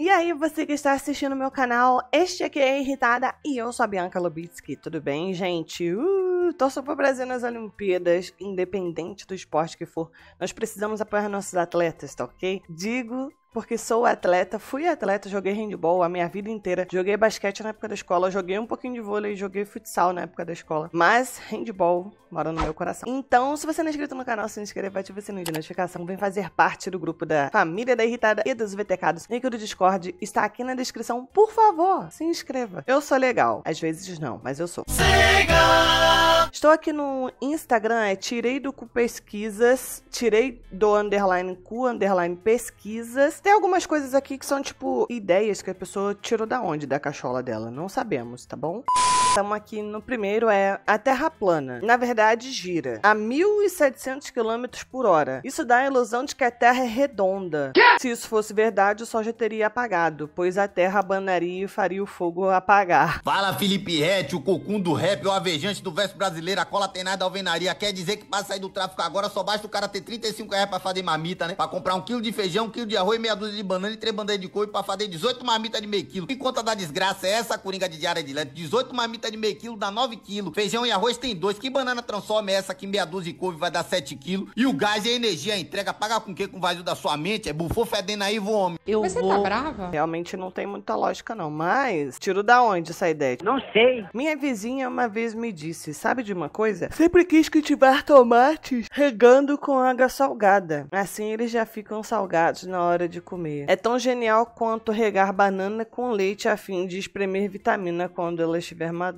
E aí, você que está assistindo meu canal, este aqui é Irritada e eu sou a Bianca Lubitsky, tudo bem, gente? Uh! torço para o Brasil nas Olimpíadas, independente do esporte que for. Nós precisamos apoiar nossos atletas, tá ok? Digo porque sou atleta, fui atleta, joguei handball a minha vida inteira, joguei basquete na época da escola, joguei um pouquinho de vôlei, joguei futsal na época da escola, mas handball mora no meu coração. Então, se você não é inscrito no canal, se inscreva, ativa o sininho de notificação, vem fazer parte do grupo da família da irritada e dos VTCados. Link do Discord está aqui na descrição. Por favor, se inscreva. Eu sou legal, às vezes não, mas eu sou. Siga! Estou aqui no Instagram, é tirei do cu pesquisas, tirei do underline cu, underline pesquisas. Tem algumas coisas aqui que são tipo ideias que a pessoa tirou da onde, da cachola dela, não sabemos, tá bom? Estamos aqui no primeiro, é a Terra plana. Na verdade, gira a 1.700 km por hora. Isso dá a ilusão de que a Terra é redonda. Se isso fosse verdade, o Sol já teria apagado, pois a Terra abanaria e faria o fogo apagar. Fala, Felipe Rete, o cocum do rap, o avejante do verso brasileiro, a cola tem nada da alvenaria. Quer dizer que pra sair do tráfico agora só basta o cara ter 35 reais pra fazer mamita, né? Pra comprar um quilo de feijão, um quilo de arroz, meia dúzia de banana e três bandeiras de couro pra fazer 18 mamitas de meio quilo. Que conta da desgraça é essa, coringa de diária de leite? 18 mamitas marmita de meio quilo dá 9 quilos. Feijão e arroz tem dois Que banana transforma essa que meia dúzia de couve vai dar 7 quilos? E o gás e a energia, a entrega paga com o que? Com o vazio da sua mente? É bufou fedendo aí, vou homem. Eu Mas você tá vou... tá brava? Realmente não tem muita lógica não, mas tiro da onde essa ideia? Não sei. Minha vizinha uma vez me disse, sabe de uma coisa? Sempre quis cultivar tomates regando com água salgada. Assim eles já ficam salgados na hora de comer. É tão genial quanto regar banana com leite a fim de espremer vitamina quando ela estiver madura.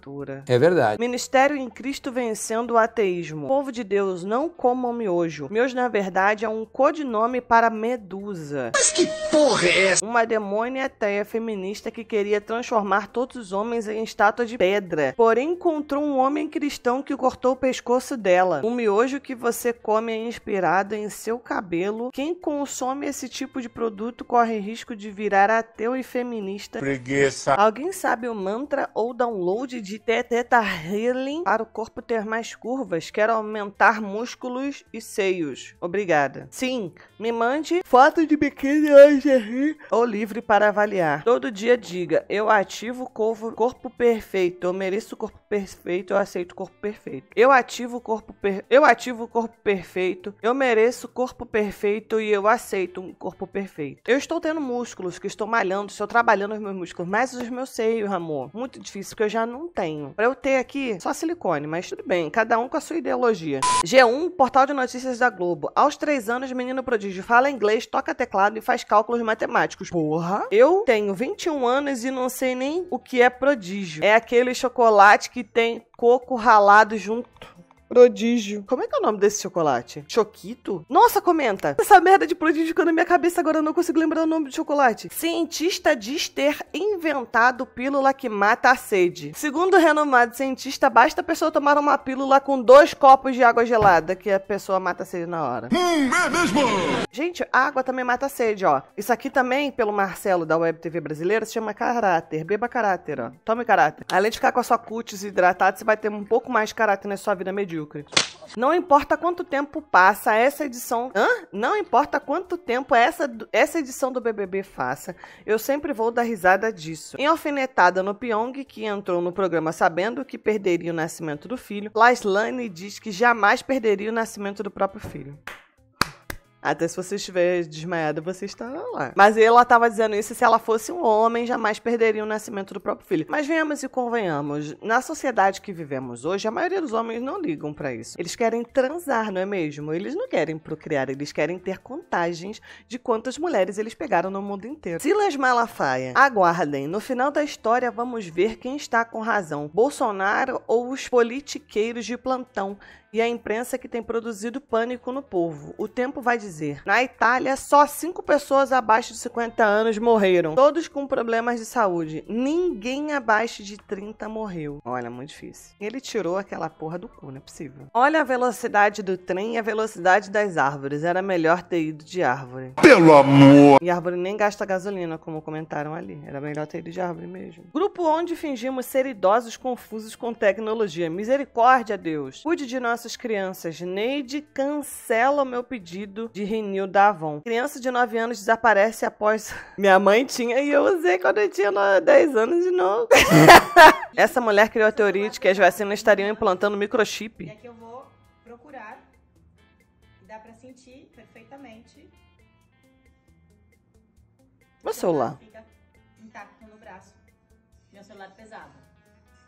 É verdade. Ministério em Cristo vencendo o ateísmo. Povo de Deus, não comam miojo. Miojo, na verdade, é um codinome para medusa. Mas que porra é essa? Uma demônia teia feminista que queria transformar todos os homens em estátua de pedra. Porém, encontrou um homem cristão que cortou o pescoço dela. O miojo que você come é inspirado em seu cabelo. Quem consome esse tipo de produto corre risco de virar ateu e feminista. Preguiça. Alguém sabe o mantra ou download de Teta tá Healing para o corpo ter mais curvas. Quero aumentar músculos e seios. Obrigada. Sim, me mande foto de biquíni lingerie ou livre para avaliar. Todo dia diga, eu ativo o corpo, perfeito. Eu mereço o corpo perfeito, eu aceito o corpo perfeito. Eu ativo o corpo per... eu ativo o corpo perfeito. Eu mereço o corpo perfeito e eu aceito um corpo perfeito. Eu estou tendo músculos, que estou malhando, estou trabalhando os meus músculos, mas os meus seios, amor. Muito difícil, porque eu já não tenho. Pra eu ter aqui só silicone, mas tudo bem, cada um com a sua ideologia. G1, portal de notícias da Globo. Aos três anos, menino prodígio fala inglês, toca teclado e faz cálculos matemáticos. Porra! Eu tenho 21 anos e não sei nem o que é prodígio. É aquele chocolate que tem coco ralado junto. Prodígio. Como é que é o nome desse chocolate? Choquito? Nossa, comenta. Essa merda de prodígio ficou na minha cabeça agora, eu não consigo lembrar o nome do chocolate. Cientista diz ter inventado pílula que mata a sede. Segundo o renomado cientista, basta a pessoa tomar uma pílula com dois copos de água gelada que a pessoa mata a sede na hora. Hum, é mesmo? Gente, água também mata a sede, ó. Isso aqui também, pelo Marcelo da Web TV brasileira, se chama caráter. Beba caráter, ó. Tome caráter. Além de ficar com a sua cutis hidratada, você vai ter um pouco mais de caráter na sua vida medíocre. Não importa quanto tempo passa essa edição. Hã? Não importa quanto tempo essa, essa edição do BBB faça, eu sempre vou dar risada disso. Em alfinetada no Pyong, que entrou no programa sabendo que perderia o nascimento do filho, Laslane diz que jamais perderia o nascimento do próprio filho. Até se você estiver desmaiada, você estará lá. Mas ela estava dizendo isso se ela fosse um homem, jamais perderia o nascimento do próprio filho. Mas venhamos e convenhamos, na sociedade que vivemos hoje, a maioria dos homens não ligam para isso. Eles querem transar, não é mesmo? Eles não querem procriar, eles querem ter contagens de quantas mulheres eles pegaram no mundo inteiro. Silas Malafaia, aguardem. No final da história, vamos ver quem está com razão: Bolsonaro ou os politiqueiros de plantão e a imprensa que tem produzido pânico no povo. O tempo vai dizer. Na Itália, só cinco pessoas abaixo de 50 anos morreram, todos com problemas de saúde. Ninguém abaixo de 30 morreu. Olha, muito difícil. Ele tirou aquela porra do cu, não é possível. Olha a velocidade do trem e a velocidade das árvores. Era melhor ter ido de árvore. Pelo amor! E árvore nem gasta gasolina, como comentaram ali. Era melhor ter ido de árvore mesmo. Grupo onde fingimos ser idosos confusos com tecnologia. Misericórdia, Deus. Cuide de nós nossas crianças. Neide cancela o meu pedido de renew da Avon. Criança de 9 anos desaparece após. Minha mãe tinha e eu usei quando eu tinha 10 anos de novo. Essa mulher criou a teoria de que as vacinas estariam implantando microchip. É que eu vou procurar. Dá pra sentir perfeitamente. Meu celular. Fica intacto no braço. Meu celular pesado.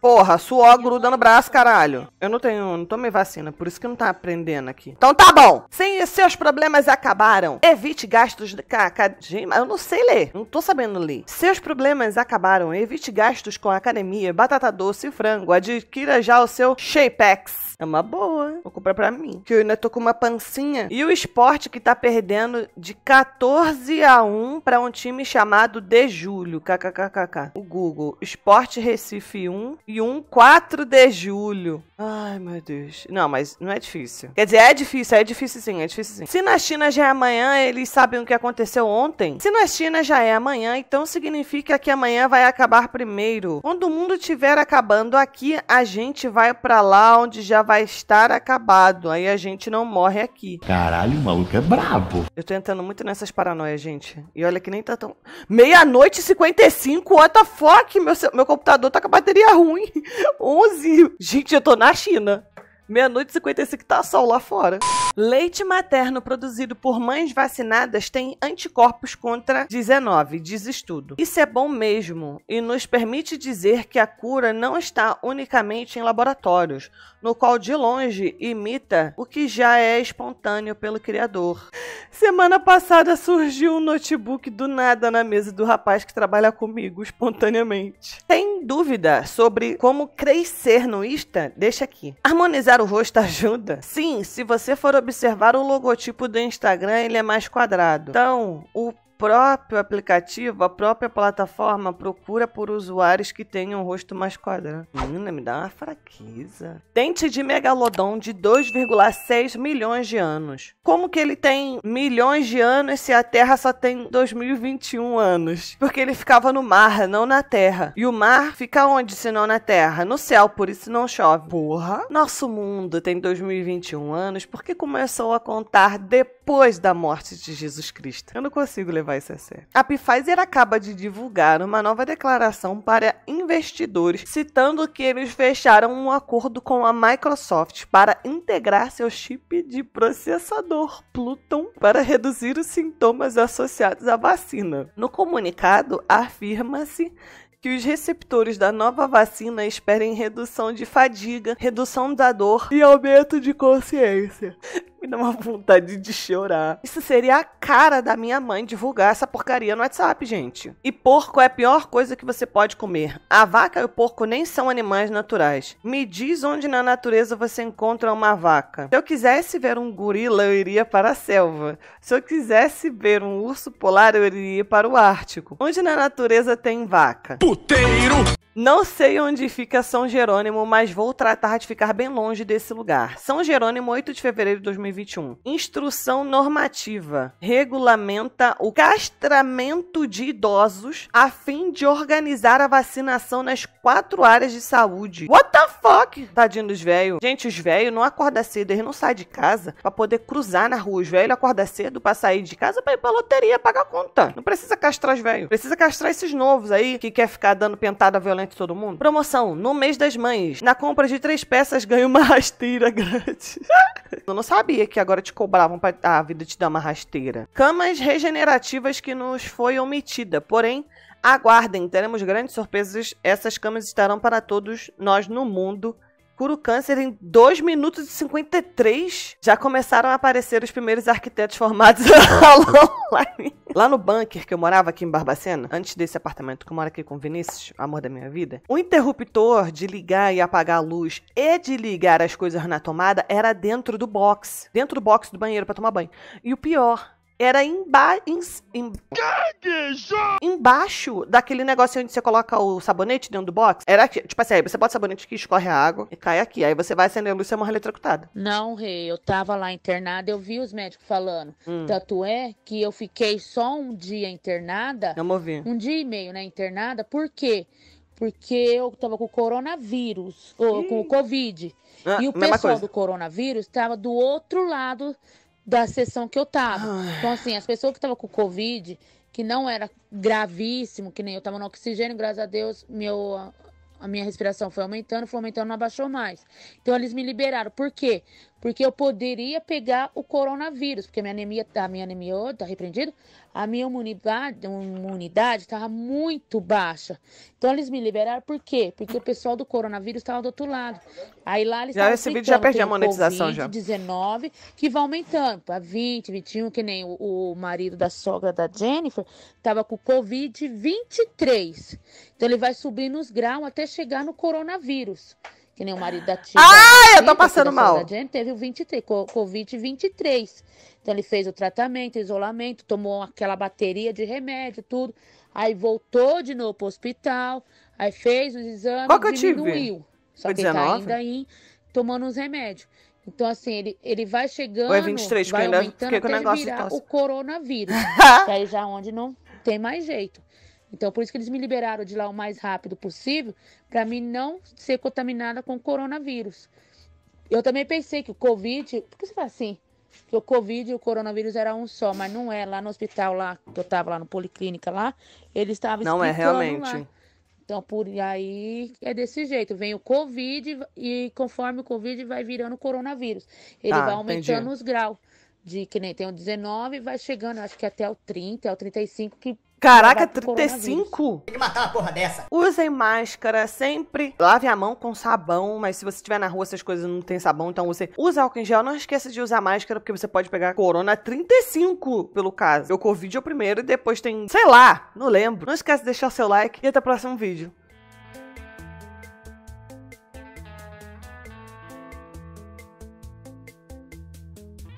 Porra, suor gruda no braço, caralho. Eu não tenho, não tomei vacina, por isso que não tá aprendendo aqui. Então tá bom. Sim, seus problemas acabaram. Evite gastos de academia. Eu não sei ler, não tô sabendo ler. Seus problemas acabaram. Evite gastos com academia, batata doce e frango. Adquira já o seu Shapex. É uma boa. Vou comprar pra mim. Que eu ainda tô com uma pancinha. E o esporte que tá perdendo de 14 a 1 pra um time chamado De Julho. KKKKK. O Google. Esporte Recife 1 um 4 de julho. Ai, meu Deus. Não, mas não é difícil. Quer dizer, é difícil, é difícil sim, é difícil sim. Se na China já é amanhã, eles sabem o que aconteceu ontem. Se na China já é amanhã, então significa que amanhã vai acabar primeiro. Quando o mundo estiver acabando aqui, a gente vai para lá onde já vai estar acabado. Aí a gente não morre aqui. Caralho, o maluco é brabo. Eu tô entrando muito nessas paranoias, gente. E olha que nem tá tão. Meia-noite e 55, what the fuck? Meu, meu computador tá com a bateria ruim. 11. Gente, eu tô na China. Meia-noite e 55 tá sol lá fora. Leite materno produzido por mães vacinadas tem anticorpos contra 19, diz estudo. Isso é bom mesmo e nos permite dizer que a cura não está unicamente em laboratórios, no qual de longe imita o que já é espontâneo pelo criador. Semana passada surgiu um notebook do nada na mesa do rapaz que trabalha comigo espontaneamente. Tem dúvida sobre como crescer no Insta? Deixa aqui. Harmonizar o rosto ajuda? Sim, se você for observar o logotipo do Instagram, ele é mais quadrado. Então, o próprio aplicativo, a própria plataforma procura por usuários que tenham um rosto mais quadrado. Menina, me dá uma fraqueza. Dente de megalodon de 2,6 milhões de anos. Como que ele tem milhões de anos se a Terra só tem 2021 anos? Porque ele ficava no mar, não na Terra. E o mar fica onde se não na Terra? No céu, por isso não chove. Porra! Nosso mundo tem 2021 anos porque começou a contar depois da morte de Jesus Cristo. Eu não consigo levar Pfizer certo. A Pfizer acaba de divulgar uma nova declaração para investidores, citando que eles fecharam um acordo com a Microsoft para integrar seu chip de processador Pluton para reduzir os sintomas associados à vacina. No comunicado, afirma-se que os receptores da nova vacina esperem redução de fadiga, redução da dor e aumento de consciência. Me dá uma vontade de chorar. Isso seria a cara da minha mãe divulgar essa porcaria no WhatsApp, gente. E porco é a pior coisa que você pode comer. A vaca e o porco nem são animais naturais. Me diz onde na natureza você encontra uma vaca. Se eu quisesse ver um gorila, eu iria para a selva. Se eu quisesse ver um urso polar, eu iria para o Ártico. Onde na natureza tem vaca? Puta puteiro não sei onde fica São Jerônimo, mas vou tratar de ficar bem longe desse lugar. São Jerônimo, 8 de fevereiro de 2021. Instrução normativa regulamenta o castramento de idosos a fim de organizar a vacinação nas quatro áreas de saúde. What the fuck? Tadinho dos velhos. Gente, os velhos não acordam cedo, eles não saem de casa para poder cruzar na rua. Os velhos acordam cedo para sair de casa pra ir pra loteria, pagar conta. Não precisa castrar os velhos. Precisa castrar esses novos aí que quer ficar dando pentada violenta absolutamente todo mundo. Promoção, no mês das mães, na compra de três peças ganha uma rasteira grátis. Eu não sabia que agora te cobravam pra a vida te dar uma rasteira. Camas regenerativas que nos foi omitida, porém aguardem, teremos grandes surpresas. Essas camas estarão para todos nós no mundo cura o câncer em 2 minutos e 53. Já começaram a aparecer os primeiros arquitetos formados ah. online. Lá no bunker que eu morava aqui em Barbacena, antes desse apartamento que eu moro aqui com o Vinícius, amor da minha vida, o interruptor de ligar e apagar a luz e de ligar as coisas na tomada era dentro do box, dentro do box do banheiro para tomar banho. E o pior, era emba em, em embaixo daquele negócio onde você coloca o sabonete dentro do box. Era aqui, tipo assim, aí você bota o sabonete que escorre a água e cai aqui. Aí você vai acender a luz e morre eletrocutada. Não, rei, eu tava lá internada, eu vi os médicos falando. Hum. Tanto é que eu fiquei só um dia internada. Eu movi. Um dia e meio, né, internada. Por quê? Porque eu tava com o coronavírus, ou com o Covid. Ah, e o pessoal coisa. do coronavírus tava do outro lado da sessão que eu tava. Então, assim, as pessoas que estavam com Covid que não era gravíssimo, que nem eu estava no oxigênio, graças a Deus, meu, a minha respiração foi aumentando, foi aumentando, não abaixou mais. Então eles me liberaram. Por quê? porque eu poderia pegar o coronavírus, porque minha anemia, a tá, minha anemia, oh, tá a minha imunidade, imunidade estava muito baixa. Então eles me liberaram por quê? Porque o pessoal do coronavírus estava do outro lado. Aí lá eles já esse vídeo já perdi a monetização COVID, já. 19 que vai aumentando para 20, 21, que nem o, o marido da sogra da Jennifer estava com COVID 23. Então ele vai subindo os graus até chegar no coronavírus que nem o marido da tia. Ah, eu tô passando mal. A gente teve o 23, Covid 23. Então ele fez o tratamento, isolamento, tomou aquela bateria de remédio, tudo. Aí voltou de novo pro hospital, aí fez os exames, Qual que diminuiu. Eu tive? Só que 19? tá ainda aí tomando os remédios. Então, assim, ele, ele vai chegando, é 23, vai aumentando até virar tá o coronavírus. que aí já é onde não tem mais jeito. Então, por isso que eles me liberaram de lá o mais rápido possível, para mim não ser contaminada com coronavírus. Eu também pensei que o Covid. Por que você fala assim? Que o Covid e o coronavírus era um só, mas não é. Lá no hospital, lá que eu tava lá no Policlínica lá, ele estava Não é realmente. Lá. Então, por aí é desse jeito. Vem o Covid e conforme o Covid vai virando o coronavírus. Ele tá, vai aumentando entendi. os graus de que nem tem o 19, vai chegando, acho que até o 30, é o 35 que Caraca, 35? Tem que matar uma porra dessa. Usem máscara, sempre lave a mão com sabão, mas se você estiver na rua, essas coisas não tem sabão, então você usa álcool em gel, não esqueça de usar máscara, porque você pode pegar corona 35, pelo caso. Eu Covid é o primeiro e depois tem, sei lá, não lembro. Não esquece de deixar seu like e até o próximo vídeo.